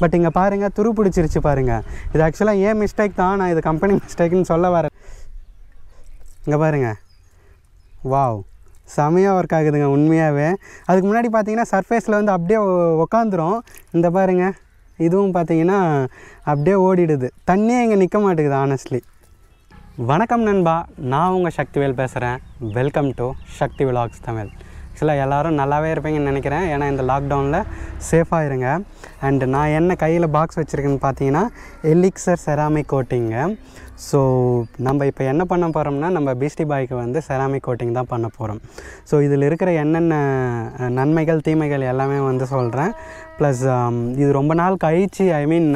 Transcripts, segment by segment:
but இங்கே பாருங்கள் துரு பிடிச்சிருச்சு பாருங்கள் இது ஆக்சுவலாக ஏன் மிஸ்டேக் தான் நான் இது கம்பெனி மிஸ்டேக்குன்னு சொல்ல வரேன் இங்கே பாருங்கள் வாவ் செமையாக ஒர்க் ஆகுதுங்க உண்மையாகவே அதுக்கு முன்னாடி பார்த்தீங்கன்னா சர்ஃபேஸில் வந்து அப்படியே உக்காந்துரும் இந்த பாருங்கள் இதுவும் பார்த்தீங்கன்னா அப்படியே ஓடிடுது தண்ணியே இங்கே நிற்க மாட்டேங்குது ஆனஸ்ட்லி வணக்கம் நண்பா நான் உங்கள் சக்திவேல் பேசுகிறேன் welcome to Sakthi vlogs Tamil ஆக்சுவலாக எல்லோரும் நல்லாவே இருப்பீங்கன்னு நினைக்கிறேன் ஏன்னா இந்த லாக்டவுனில் சேஃபாக இருங்க அண்டு நான் என்ன கையில் பாக்ஸ் வச்சுருக்கேன்னு பார்த்தீங்கன்னா எலிக்சர் செராமிக் கோட்டிங்கு ஸோ நம்ம இப்போ என்ன பண்ண போகிறோம்னா நம்ம பீஸ்டி பாய்க்கு வந்து செராமிக் கோட்டிங் தான் பண்ண போகிறோம் ஸோ இதில் இருக்கிற என்னென்ன நன்மைகள் தீமைகள் எல்லாமே வந்து சொல்கிறேன் ப்ளஸ் um, இது ரொம்ப நாள் கழித்து ஐ மீன்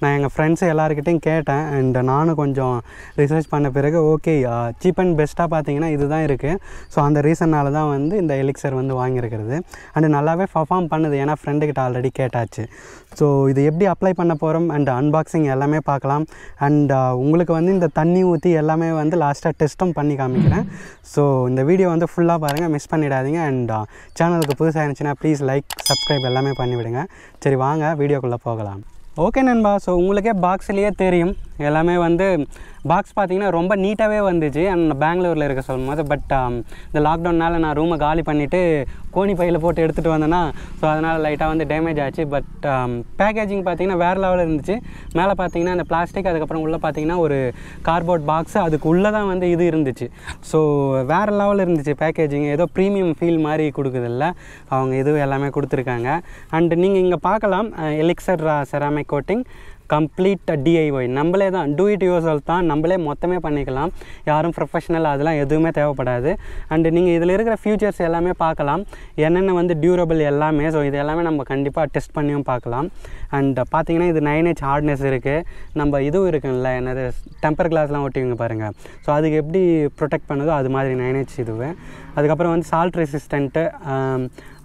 நான் எங்கள் ஃப்ரெண்ட்ஸ் எல்லாருக்கிட்டையும் கேட்டேன் அண்ட் நானும் கொஞ்சம் ரிசர்ச் பண்ண பிறகு ஓகே சீப் அண்ட் பெஸ்ட்டாக பார்த்தீங்கன்னா இதுதான் இருக்குது ஸோ அந்த ரீசன்னால் தான் வந்து இந்த எலிக்சர் வந்து வாங்கியிருக்கிறது அண்டு நல்லாவே பர்ஃபார்ம் பண்ணுது ஏன்னா ஃப்ரெண்டுக்கிட்ட ஆல்ரெடி கேட்டாச்சு ஸோ இது எப்படி அப்ளை பண்ண போகிறோம் அண்ட் அன்பாக்சிங் எல்லாமே பார்க்கலாம் அண்ட் uh, உங்களுக்கு வந்து இந்த தண்ணி ஊற்றி எல்லாமே வந்து லாஸ்ட்டாக டெஸ்ட்டும் பண்ணி காமிக்கிறேன் ஸோ இந்த வீடியோ வந்து ஃபுல்லாக பாருங்கள் மிஸ் பண்ணிடாதீங்க அண்ட் சேனலுக்கு uh, புதுசாக இருந்துச்சுன்னா ப்ளீஸ் லைக் சப்ஸ்கிரைப் எல்லாமே பண்ணிவிடுங்க சரி வாங்க வீடியோக்குள்ளே போகலாம் ஓகே நண்பா ஸோ உங்களுக்கே பாக்ஸ்லேயே தெரியும் எல்லாமே வந்து பாக்ஸ் பார்த்தீங்கன்னா ரொம்ப நீட்டாகவே வந்துச்சு அண்ட் பெங்களூரில் இருக்க சொல்லும் போது பட் um, இந்த லாக்டவுன்னால் நான் ரூமை காலி பண்ணிவிட்டு கோணி பையில் போட்டு எடுத்துகிட்டு வந்தேன்னா ஸோ அதனால் லைட்டாக வந்து டேமேஜ் ஆச்சு பட் பேக்கேஜிங் um, பார்த்தீங்கன்னா வேறு லெவலில் இருந்துச்சு மேலே பார்த்தீங்கன்னா அந்த பிளாஸ்டிக் அதுக்கப்புறம் உள்ளே பார்த்தீங்கன்னா ஒரு கார்போர்ட் பாக்ஸு அதுக்கு உள்ளே தான் வந்து இது இருந்துச்சு ஸோ வேறு லெவலில் இருந்துச்சு பேக்கேஜிங் ஏதோ ப்ரீமியம் ஃபீல் மாதிரி கொடுக்குறதில்ல அவங்க இது எல்லாமே கொடுத்துருக்காங்க அண்ட் நீங்கள் இங்கே பார்க்கலாம் Elixir ceramic coating complete DIY நம்மளே தான் டூ இட் யூஸ்வல் தான் நம்மளே மொத்தமே பண்ணிக்கலாம் யாரும் ப்ரொஃபஷனல் அதெல்லாம் எதுவுமே தேவைப்படாது அண்டு நீங்கள் இதில் இருக்கிற ஃபியூச்சர்ஸ் எல்லாமே பார்க்கலாம் என்னென்ன வந்து டியூரபிள் எல்லாமே ஸோ இது எல்லாமே நம்ம கண்டிப்பாக டெஸ்ட் பண்ணியும் பார்க்கலாம் அண்ட் பார்த்தீங்கன்னா இது நைன் ஹெச் ஹார்ட்னஸ் இருக்குது நம்ம இதுவும் இருக்குல்ல என்னது டெம்பர் கிளாஸ்லாம் ஒட்டிங்க பாருங்கள் ஸோ அதுக்கு எப்படி ப்ரொடெக்ட் பண்ணுதோ அது மாதிரி நைன் ஹெச் இதுவே அதுக்கப்புறம் வந்து சால்ட் ரெசிஸ்டண்ட்டு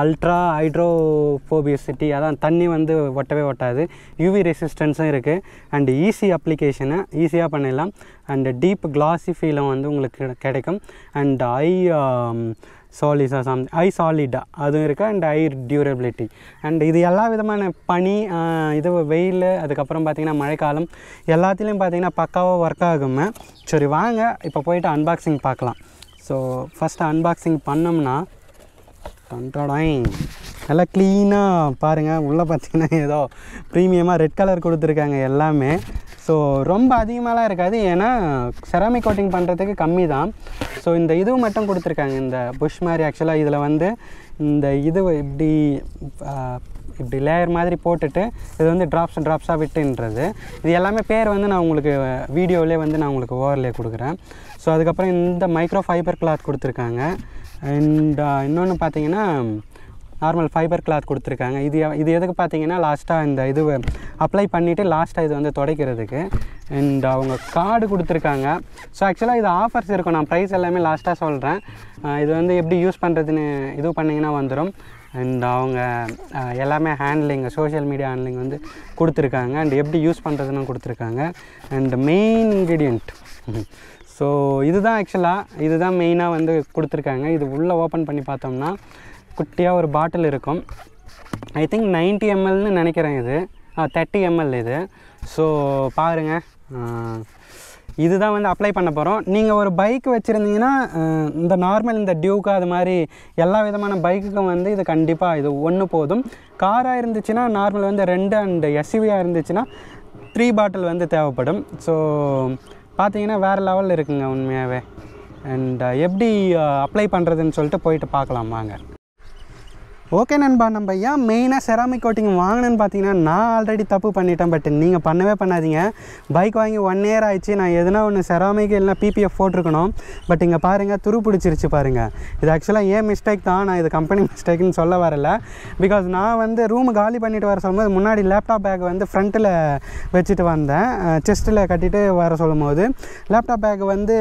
அல்ட்ரா ஹைட்ரோஃபோபியசிட்டி அதான் தண்ணி வந்து ஒட்டவே ஒட்டாது யூவி ரெசிஸ்டன்ஸும் இருக்குது அண்டு ஈஸி அப்ளிகேஷனை ஈஸியாக பண்ணிடலாம் அண்டு டீப் கிளாஸி ஃபீலும் வந்து உங்களுக்கு கிடைக்கும் அண்ட் ஐ சாலிஸா சம் ஐ சாலிடா அதுவும் இருக்குது அண்ட் ஐ டியூரபிலிட்டி அண்ட் இது எல்லா விதமான பனி இது வெயில் அதுக்கப்புறம் பார்த்திங்கன்னா மழைக்காலம் எல்லாத்துலேயும் பார்த்திங்கன்னா பக்காவாக ஒர்க் ஆகுமே சரி வாங்க இப்போ போயிட்டு அன்பாக்சிங் பார்க்கலாம் ஸோ ஃபஸ்ட்டு அன்பாக்சிங் பண்ணோம்னா கண்டாடாய் நல்லா க்ளீனாக பாருங்கள் உள்ளே பார்த்திங்கன்னா ஏதோ ப்ரீமியமாக ரெட் கலர் கொடுத்துருக்காங்க எல்லாமே ஸோ ரொம்ப அதிகமாகலாம் இருக்காது ஏன்னா செராமிக் கோட்டிங் பண்ணுறதுக்கு கம்மி தான் ஸோ இந்த இதுவும் மட்டும் கொடுத்துருக்காங்க இந்த புஷ் மாதிரி ஆக்சுவலாக இதில் வந்து இந்த இது இப்படி இப்படி லேயர் மாதிரி போட்டுட்டு இது வந்து ட்ராப்ஸ் ட்ராப்ஸாக விட்டுன்றது இது எல்லாமே பேர் வந்து நான் உங்களுக்கு வீடியோவிலே வந்து நான் உங்களுக்கு ஓவர்லே கொடுக்குறேன் ஸோ அதுக்கப்புறம் இந்த மைக்ரோ ஃபைபர் கிளாத் கொடுத்துருக்காங்க அண்ட் இன்னொன்று பார்த்தீங்கன்னா நார்மல் ஃபைபர் கிளாத் கொடுத்துருக்காங்க இது இது எதுக்கு பார்த்தீங்கன்னா லாஸ்ட்டாக இந்த இது அப்ளை பண்ணிவிட்டு லாஸ்ட்டாக இது வந்து துடைக்கிறதுக்கு அண்ட் அவங்க கார்டு கொடுத்துருக்காங்க ஸோ ஆக்சுவலாக இது ஆஃபர்ஸ் இருக்கும் நான் ப்ரைஸ் எல்லாமே லாஸ்ட்டாக சொல்கிறேன் இது வந்து எப்படி யூஸ் பண்ணுறதுன்னு இது பண்ணிங்கன்னா வந்துடும் அண்ட் அவங்க எல்லாமே ஹேண்ட்லிங் சோஷியல் மீடியா ஹேண்ட்லிங் வந்து கொடுத்துருக்காங்க அண்ட் எப்படி யூஸ் பண்ணுறதுன்னு கொடுத்துருக்காங்க அண்ட் மெயின் இன்க்ரீடியண்ட் ஸோ இதுதான் ஆக்சுவலாக இதுதான் மெயினாக வந்து கொடுத்துருக்காங்க இது உள்ளே ஓப்பன் பண்ணி பார்த்தோம்னா குட்டியாக ஒரு பாட்டில் இருக்கும் ஐ திங்க் நைன்ட்டி எம்எல்னு நினைக்கிறேன் இது தேர்ட்டி எம்எல் இது ஸோ பாருங்கள் இதுதான் வந்து அப்ளை பண்ண போகிறோம் நீங்கள் ஒரு பைக் வச்சுருந்தீங்கன்னா இந்த நார்மல் இந்த டியூக்கு அது மாதிரி எல்லா விதமான பைக்குக்கும் வந்து இது கண்டிப்பாக இது ஒன்று போதும் காராக இருந்துச்சுன்னா நார்மல் வந்து ரெண்டு அண்டு எஸ்யூவியாக இருந்துச்சுன்னா த்ரீ பாட்டில் வந்து தேவைப்படும் ஸோ பார்த்தீங்கன்னா வேறு லெவலில் இருக்குங்க உண்மையாகவே அண்ட் எப்படி அப்ளை பண்ணுறதுன்னு சொல்லிட்டு போயிட்டு பார்க்கலாம் வாங்க ஓகே நண்பா நம்ம ஏன் மெயினாக செராமிக் கோட்டிங் வாங்கினேன்னு பார்த்தீங்கன்னா நான் ஆல்ரெடி தப்பு பண்ணிட்டேன் பட் நீங்கள் பண்ணவே பண்ணாதீங்க பைக் வாங்கி ஒன் இயர் ஆயிடுச்சு நான் எதுனா ஒன்று செராமிக் இல்லைனா பிபிஎஃப் போட்டிருக்கணும் பட் இங்கே பாருங்கள் துரு பிடிச்சிருச்சு பாருங்கள் இது ஆக்சுவலாக ஏன் மிஸ்டேக் தான் நான் இது கம்பெனி மிஸ்டேக்னு சொல்ல வரல பிகாஸ் நான் வந்து ரூமு காலி பண்ணிட்டு வர சொல்லும்போது முன்னாடி லேப்டாப் பேக் வந்து ஃப்ரண்ட்டில் வச்சுட்டு வந்தேன் செஸ்ட்டில் கட்டிட்டு வர சொல்லும் போது லேப்டாப் பேக் வந்து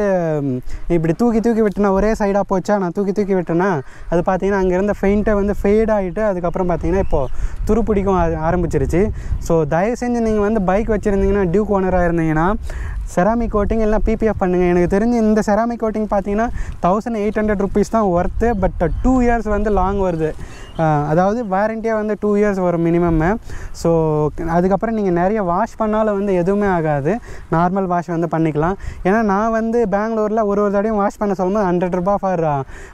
இப்படி தூக்கி தூக்கி விட்டுனா ஒரே சைடாக போச்சா நான் தூக்கி தூக்கி விட்டேன்னா அது பார்த்தீங்கன்னா அங்கேருந்து ஃபெயிண்ட்டை வந்து ஃபெயில் ஃபேட் ஆகிட்டு அதுக்கப்புறம் பார்த்தீங்கன்னா இப்போது துருப்பிடிக்கும் ஆரம்பிச்சிருச்சு ஸோ தயவு செஞ்சு நீங்கள் வந்து பைக் வச்சுருந்தீங்கன்னா டியூக் ஓனராக இருந்தீங்கன்னா செராமிக் கோட்டிங் எல்லாம் பிபிஎஃப் பண்ணுங்கள் எனக்கு தெரிஞ்சு இந்த செராமிக் கோட்டிங் பார்த்தீங்கன்னா தௌசண்ட் எயிட் ஹண்ட்ரட் ருபீஸ் தான் ஒர்த்து பட் டூ இயர்ஸ் வந்து லாங் வருது அதாவது வாரண்ட்டியாக வந்து டூ இயர்ஸ் வரும் மேம் ஸோ அதுக்கப்புறம் நீங்கள் நிறைய வாஷ் பண்ணாலும் வந்து எதுவுமே ஆகாது நார்மல் வாஷ் வந்து பண்ணிக்கலாம் ஏன்னா நான் வந்து பெங்களூரில் ஒரு ஒரு தடையும் வாஷ் பண்ண சொல்லும்போது ஹண்ட்ரட் ரூபா ஃபார்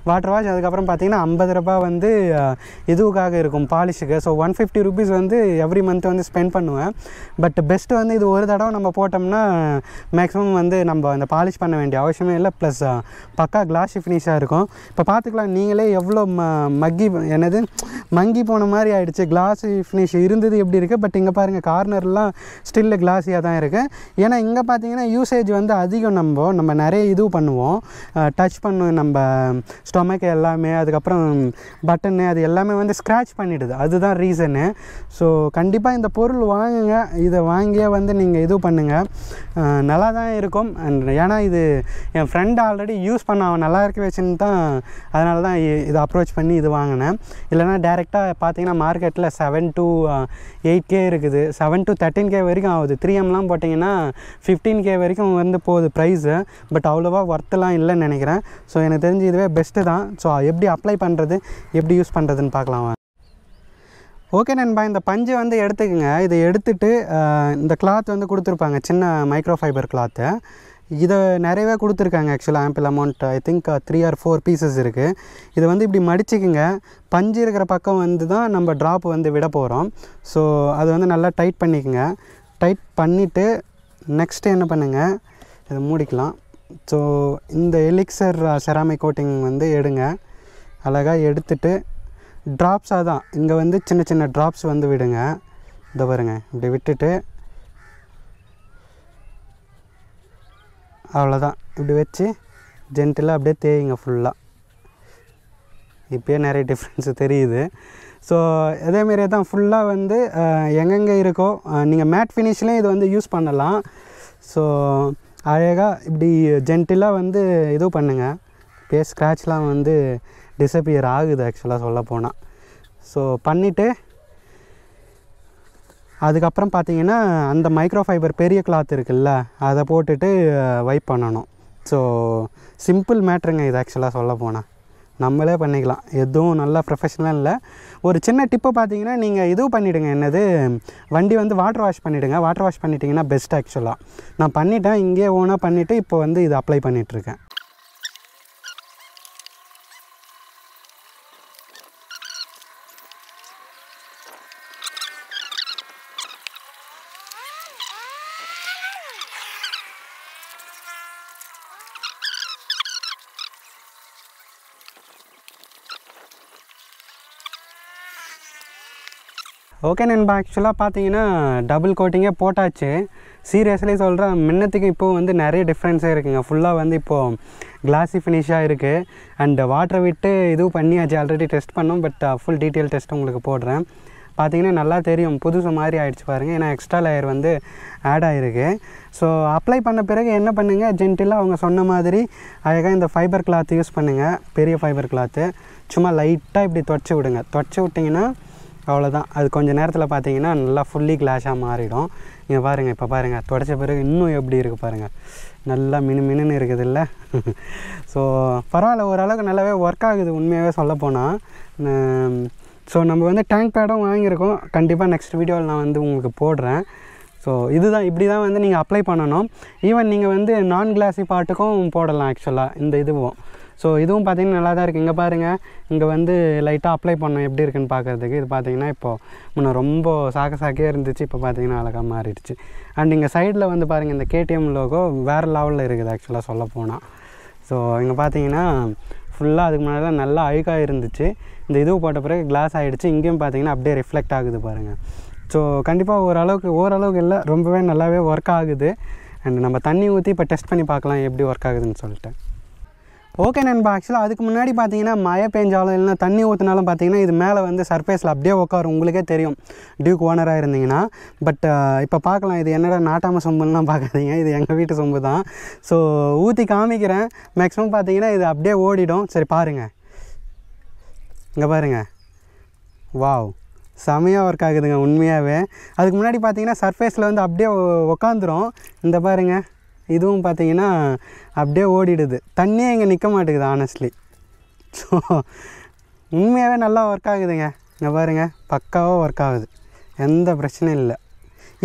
வாட்டர் வாஷ் அதுக்கப்புறம் பார்த்திங்கன்னா ஐம்பது ரூபா வந்து இதுவுக்காக இருக்கும் பாலிஷுக்கு ஸோ ஒன் ஃபிஃப்டி ருபீஸ் வந்து எவ்ரி மந்த் வந்து ஸ்பெண்ட் பண்ணுவேன் பட் பெஸ்ட்டு வந்து இது ஒரு தடவை நம்ம போட்டோம்னா மேக்ஸிமம் வந்து நம்ம அந்த பாலிஷ் பண்ண வேண்டிய அவசியமே இல்லை ப்ளஸ் பக்கா கிளாஸி ஃபினிஷாக இருக்கும் இப்போ பார்த்துக்கலாம் நீங்களே எவ்வளோ ம மக்கி என்னது மங்கி போன மாதிரி ஆகிடுச்சு கிளாஸு ஃபினிஷ் இருந்தது எப்படி இருக்குது பட் இங்கே பாருங்கள் கார்னர்லாம் ஸ்டில்லு கிளாஸியாக தான் இருக்குது ஏன்னா இங்கே பார்த்தீங்கன்னா யூசேஜ் வந்து அதிகம் நம்ம நம்ம நிறைய இது பண்ணுவோம் டச் பண்ணுவோம் நம்ம ஸ்டொமக் எல்லாமே அதுக்கப்புறம் பட்டனு அது எல்லாமே வந்து ஸ்க்ராச் பண்ணிடுது அதுதான் ரீசனு ஸோ கண்டிப்பாக இந்த பொருள் வாங்குங்க இதை வாங்கியே வந்து நீங்கள் இது பண்ணுங்கள் நல்லா தான் இருக்கும் அண்ட் ஏன்னா இது என் ஃப்ரெண்ட் ஆல்ரெடி யூஸ் பண்ண அவன் நல்லா இருக்க வச்சுன்னு தான் அதனால தான் இதை அப்ரோச் பண்ணி இது வாங்கினேன் இல்லைனா டேரக்ட் கரெக்டாக பார்த்தீங்கன்னா மார்க்கெட்டில் செவன் டு எயிட் கே இருக்குது செவன் டு தேர்ட்டின் கே வரைக்கும் ஆகுது த்ரீ எம்லாம் போட்டிங்கன்னா ஃபிஃப்டீன் கே வரைக்கும் வந்து போகுது ப்ரைஸு பட் அவ்வளோவா ஒர்த்தெலாம் இல்லைன்னு நினைக்கிறேன் ஸோ எனக்கு தெரிஞ்சு இதுவே பெஸ்ட்டு தான் ஸோ எப்படி அப்ளை பண்ணுறது எப்படி யூஸ் பண்ணுறதுன்னு பார்க்கலாம் ஓகே நண்பா இந்த பஞ்சு வந்து எடுத்துக்கோங்க இதை எடுத்துகிட்டு இந்த கிளாத் வந்து கொடுத்துருப்பாங்க சின்ன மைக்ரோ ஃபைபர் கிளாத்து இதை நிறையவே கொடுத்துருக்காங்க ஆக்சுவலாக ample amount I think three or four pieces இருக்குது இதை வந்து இப்படி மடிச்சுக்குங்க பஞ்சு இருக்கிற பக்கம் வந்து தான் நம்ம ட்ராப் வந்து விட போகிறோம் ஸோ அது வந்து நல்லா டைட் பண்ணிக்கோங்க டைட் பண்ணிவிட்டு நெக்ஸ்ட்டு என்ன பண்ணுங்கள் இதை மூடிக்கலாம் ஸோ இந்த எலிக்சர் செராமிக் கோட்டிங் வந்து எடுங்க அழகாக எடுத்துட்டு ட்ராப்ஸாக தான் இங்கே வந்து சின்ன சின்ன ட்ராப்ஸ் வந்து விடுங்க இதை பாருங்கள் இப்படி விட்டுட்டு அவ்வளோதான் இப்படி வச்சு ஜென்டிலாக அப்படியே தேயுங்க ஃபுல்லாக இப்போயே நிறைய டிஃப்ரென்ஸு தெரியுது ஸோ அதேமாரியே தான் ஃபுல்லாக வந்து எங்கெங்கே இருக்கோ நீங்கள் மேட் ஃபினிஷ்லேயும் இது வந்து யூஸ் பண்ணலாம் ஸோ அழகாக இப்படி ஜென்டிலாக வந்து இது பண்ணுங்கள் இப்போயே ஸ்க்ராட்ச்லாம் வந்து டிசப்பியர் ஆகுது ஆக்சுவலாக சொல்ல போனால் ஸோ பண்ணிவிட்டு அதுக்கப்புறம் பார்த்தீங்கன்னா அந்த மைக்ரோ ஃபைபர் பெரிய கிளாத் இருக்குல்ல அதை போட்டுட்டு வைப் பண்ணணும் ஸோ சிம்பிள் மேட்ருங்க இது ஆக்சுவலாக சொல்ல போனால் நம்மளே பண்ணிக்கலாம் எதுவும் நல்லா ப்ரொஃபஷனலாக இல்லை ஒரு சின்ன டிப்பு பார்த்தீங்கன்னா நீங்கள் இதுவும் பண்ணிவிடுங்க என்னது வண்டி வந்து வாட்டர் வாஷ் பண்ணிவிடுங்க வாட்டர் வாஷ் பண்ணிட்டீங்கன்னா பெஸ்ட் ஆக்சுவலாக நான் பண்ணிட்டேன் இங்கே ஓனாக பண்ணிவிட்டு இப்போ வந்து இது அப்ளை பண்ணிகிட்ருக்கேன் ஓகே நண்பா ஆக்சுவலாக பார்த்தீங்கன்னா டபுள் கோட்டிங்கே போட்டாச்சு சீரியஸ்லி சொல்கிறேன் முன்னத்துக்கு இப்போது வந்து நிறைய டிஃப்ரென்ஸே இருக்குங்க ஃபுல்லாக வந்து இப்போது கிளாஸி ஃபினிஷாக இருக்குது அண்ட் வாட்டரை விட்டு இதுவும் பண்ணியாச்சு ஆல்ரெடி டெஸ்ட் பண்ணோம் பட் ஃபுல் டீட்டெயில் டெஸ்ட் உங்களுக்கு போடுறேன் பார்த்தீங்கன்னா நல்லா தெரியும் புதுசு மாதிரி ஆகிடுச்சு பாருங்கள் ஏன்னா எக்ஸ்ட்ரா லேயர் வந்து ஆட் ஆகிருக்கு ஸோ அப்ளை பண்ண பிறகு என்ன பண்ணுங்கள் ஜென்டிலாக அவங்க சொன்ன மாதிரி அழகாக இந்த ஃபைபர் கிளாத் யூஸ் பண்ணுங்கள் பெரிய ஃபைபர் கிளாத்து சும்மா லைட்டாக இப்படி தொடச்சி விடுங்க தொடச்சி விட்டிங்கன்னா அவ்வளோதான் அது கொஞ்சம் நேரத்தில் பார்த்தீங்கன்னா நல்லா ஃபுல்லி கிளாஷாக மாறிடும் நீங்கள் பாருங்கள் இப்போ பாருங்கள் தொடச்ச பிறகு இன்னும் எப்படி இருக்குது பாருங்கள் நல்லா மினு மினுன்னு இருக்குது இல்லை ஸோ பரவாயில்ல ஓரளவுக்கு நல்லாவே ஒர்க் ஆகுது உண்மையாகவே சொல்லப்போனால் ஸோ நம்ம வந்து டேங்க் பேடும் வாங்கியிருக்கோம் கண்டிப்பாக நெக்ஸ்ட் வீடியோவில் நான் வந்து உங்களுக்கு போடுறேன் ஸோ இதுதான் இப்படி தான் வந்து நீங்கள் அப்ளை பண்ணணும் ஈவன் நீங்கள் வந்து நான் கிளாஸி பாட்டுக்கும் போடலாம் ஆக்சுவலாக இந்த இதுவும் ஸோ இதுவும் பார்த்திங்கன்னா நல்லா தான் இருக்குது இங்கே பாருங்கள் இங்கே வந்து லைட்டாக அப்ளை பண்ணோம் எப்படி இருக்குன்னு பார்க்குறதுக்கு இது பார்த்திங்கன்னா இப்போது முன்னே ரொம்ப சாக்க சாக்கே இருந்துச்சு இப்போ பார்த்திங்கன்னா அழகாக மாறிடுச்சு அண்ட் இங்கே சைடில் வந்து பாருங்கள் இந்த கேடிஎம் லோகோ வேறு லெவலில் இருக்குது ஆக்சுவலாக சொல்ல போனால் ஸோ இங்கே பார்த்தீங்கன்னா ஃபுல்லாக அதுக்கு முன்னாடி நல்லா அழுக்காக இருந்துச்சு இந்த இதுவும் போட்ட பிறகு கிளாஸ் ஆகிடுச்சு இங்கேயும் பார்த்தீங்கன்னா அப்படியே ரிஃப்ளெக்ட் ஆகுது பாருங்கள் ஸோ கண்டிப்பாக ஓரளவுக்கு ஓரளவுக்கு இல்லை ரொம்பவே நல்லாவே ஒர்க் ஆகுது அண்ட் நம்ம தண்ணி ஊற்றி இப்போ டெஸ்ட் பண்ணி பார்க்கலாம் எப்படி ஒர்க் ஆகுதுன்னு சொல்லிட்டு ஓகே நண்பா ஆக்சுவலாக அதுக்கு முன்னாடி பார்த்தீங்கன்னா மழை பெஞ்சாலும் இல்லைனா தண்ணி ஊற்றினாலும் பார்த்தீங்கன்னா இது மேலே வந்து சர்ஃபேஸில் அப்படியே உட்காரும் உங்களுக்கே தெரியும் டியூக் ஓனராக இருந்தீங்கன்னா பட் இப்போ பார்க்கலாம் இது என்னடா நாட்டாம சொம்புன்னா பார்க்காதீங்க இது எங்கள் வீட்டு சொம்பு தான் ஸோ ஊற்றி காமிக்கிறேன் மேக்ஸிமம் பார்த்தீங்கன்னா இது அப்படியே ஓடிடும் சரி பாருங்கள் இங்கே பாருங்கள் வாவ் செமையாக ஒர்க் ஆகுதுங்க உண்மையாகவே அதுக்கு முன்னாடி பார்த்தீங்கன்னா சர்ஃபேஸில் வந்து அப்படியே உக்காந்துரும் இந்த பாருங்கள் இதுவும் பார்த்தீங்கன்னா அப்படியே ஓடிடுது தண்ணியே இங்கே நிற்க மாட்டேங்குது ஆனஸ்ட்லி ஸோ உண்மையாகவே நல்லா ஒர்க் ஆகுதுங்க இங்கே பாருங்கள் பக்காவாக ஒர்க் ஆகுது எந்த பிரச்சனையும் இல்லை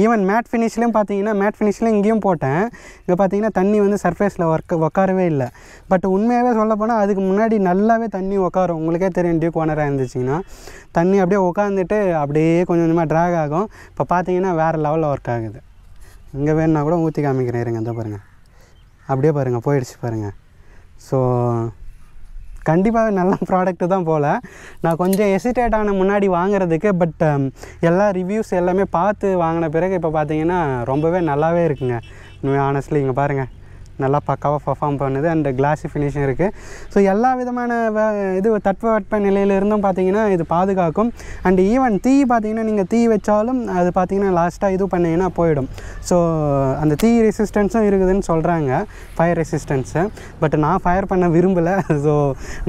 ஈவன் மேட் ஃபினிஷ்லேயும் பார்த்தீங்கன்னா மேட் ஃபினிஷ்லேயும் இங்கேயும் போட்டேன் இங்கே பார்த்தீங்கன்னா தண்ணி வந்து சர்ஃபேஸில் ஒர்க் உக்காரவே இல்லை பட் உண்மையாகவே சொல்லப்போனால் அதுக்கு முன்னாடி நல்லாவே தண்ணி உக்காரும் உங்களுக்கே தெரியும் டியூ கோனராக இருந்துச்சிங்கன்னா தண்ணி அப்படியே உட்காந்துட்டு அப்படியே கொஞ்சம் கொஞ்சமாக ட்ராக் ஆகும் இப்போ பார்த்தீங்கன்னா வேறு லெவலில் ஒர்க் ஆகுது இங்கே வேணுன்னா கூட ஊற்றி காமிக்கிறேன் இருங்க இந்த பாருங்கள் அப்படியே பாருங்கள் போயிடுச்சு பாருங்கள் ஸோ கண்டிப்பாக நல்ல ப்ராடக்ட்டு தான் போல் நான் கொஞ்சம் எசிடேட் ஆன முன்னாடி வாங்குறதுக்கு பட் um, எல்லா ரிவ்யூஸ் எல்லாமே பார்த்து வாங்கின பிறகு இப்போ பார்த்தீங்கன்னா ரொம்பவே நல்லாவே இருக்குங்க ஆனஸ்ட்லி இங்கே பாருங்கள் நல்லா பக்காவாக பர்ஃபார்ம் பண்ணுது அண்ட் கிளாஸி ஃபினிஷிங் இருக்குது ஸோ எல்லா விதமான இது தட்பவெட்ப நிலையிலிருந்தும் பார்த்தீங்கன்னா இது பாதுகாக்கும் அண்ட் ஈவன் தீ பார்த்தீங்கன்னா நீங்கள் தீ வச்சாலும் அது பார்த்தீங்கன்னா லாஸ்ட்டாக இது பண்ணிங்கன்னா போயிடும் ஸோ அந்த தீ ரெசிஸ்டன்ஸும் இருக்குதுன்னு சொல்கிறாங்க ஃபயர் ரெசிஸ்டன்ஸு பட் நான் ஃபயர் பண்ண விரும்பலை ஸோ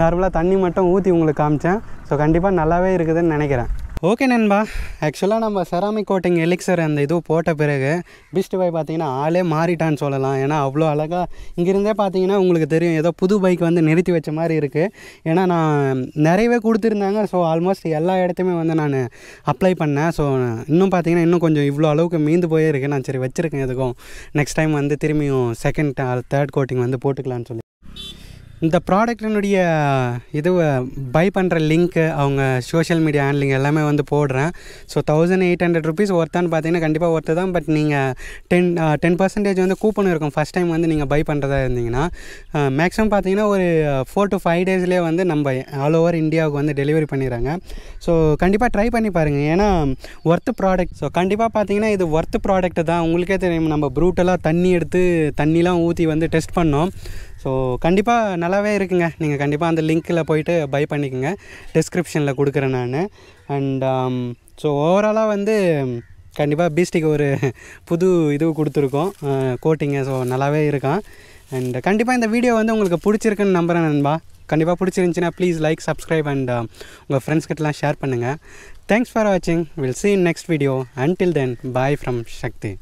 நார்மலாக தண்ணி மட்டும் ஊற்றி உங்களுக்கு காமிச்சேன் ஸோ கண்டிப்பாக நல்லாவே இருக்குதுன்னு நினைக்கிறேன் ஓகே நண்பா ஆக்சுவலாக நம்ம செராமிக் கோட்டிங் எலிக்சர் அந்த இது போட்ட பிறகு பிஸ்ட் பாய் பார்த்தீங்கன்னா ஆளே மாறிட்டான்னு சொல்லலாம் ஏன்னா அவ்வளோ அழகாக இங்கேருந்தே பார்த்தீங்கன்னா உங்களுக்கு தெரியும் ஏதோ புது பைக் வந்து நிறுத்தி வச்ச மாதிரி இருக்குது ஏன்னா நான் நிறையவே கொடுத்துருந்தாங்க ஸோ ஆல்மோஸ்ட் எல்லா இடத்தையுமே வந்து நான் அப்ளை பண்ணேன் ஸோ இன்னும் பார்த்தீங்கன்னா இன்னும் கொஞ்சம் இவ்வளோ அளவுக்கு மீந்து போயே இருக்குது நான் சரி வச்சுருக்கேன் எதுக்கும் நெக்ஸ்ட் டைம் வந்து திரும்பியும் செகண்ட் தேர்ட் கோட்டிங் வந்து போட்டுக்கலான்னு சொல்லி இந்த ப்ராடக்டினுடைய இது பை பண்ணுற லிங்க்கு அவங்க சோஷியல் மீடியா ஹேண்ட்லிங் எல்லாமே வந்து போடுறேன் so thousand eight hundred rupees ஒர்த்தான்னு பார்த்தீங்கன்னா கண்டிப்பாக ஒர்த்து தான் பட் நீங்கள் டென் டென் பர்சன்டேஜ் வந்து கூப்பன் இருக்கும் ஃபஸ்ட் டைம் வந்து நீங்கள் பை பண்ணுறதா இருந்தீங்கன்னா மேக்ஸிமம் பார்த்தீங்கன்னா ஒரு ஃபோர் டு ஃபைவ் டேஸ்லேயே வந்து நம்ம ஆல் ஓவர் இந்தியாவுக்கு வந்து டெலிவரி பண்ணிடுறாங்க ஸோ கண்டிப்பாக ட்ரை பண்ணி பாருங்கள் ஏன்னா ஒர்த்து ப்ராடக்ட் ஸோ கண்டிப்பாக பார்த்தீங்கன்னா இது ஒர்த்து ப்ராடக்ட்டு தான் உங்களுக்கே தெரியும் நம்ம ப்ரூட்டலாக தண்ணி எடுத்து தண்ணிலாம் ஊற்றி வந்து டெஸ்ட் பண்ணோம் ஸோ கண்டிப்பாக நல்லாவே இருக்குங்க நீங்கள் கண்டிப்பாக அந்த லிங்க்கில் போயிட்டு பை பண்ணிக்கோங்க டிஸ்கிரிப்ஷனில் கொடுக்குறேன் நான் அண்ட் ஸோ ஓவராலாக வந்து கண்டிப்பாக பீஸ்டிக்கு ஒரு புது இது கொடுத்துருக்கோம் கோட்டிங்க ஸோ நல்லாவே இருக்கான் அண்ட் கண்டிப்பாக இந்த வீடியோ வந்து உங்களுக்கு பிடிச்சிருக்குன்னு நம்புகிறேன் நண்பா கண்டிப்பாக பிடிச்சிருந்துச்சின்னா ப்ளீஸ் லைக் சப்ஸ்கிரைப் அண்ட் உங்கள் ஃப்ரெண்ட்ஸ்கிட்டலாம் ஷேர் பண்ணுங்கள் தேங்க்ஸ் ஃபார் வாட்சிங் will see in next video until then bye from Sakthi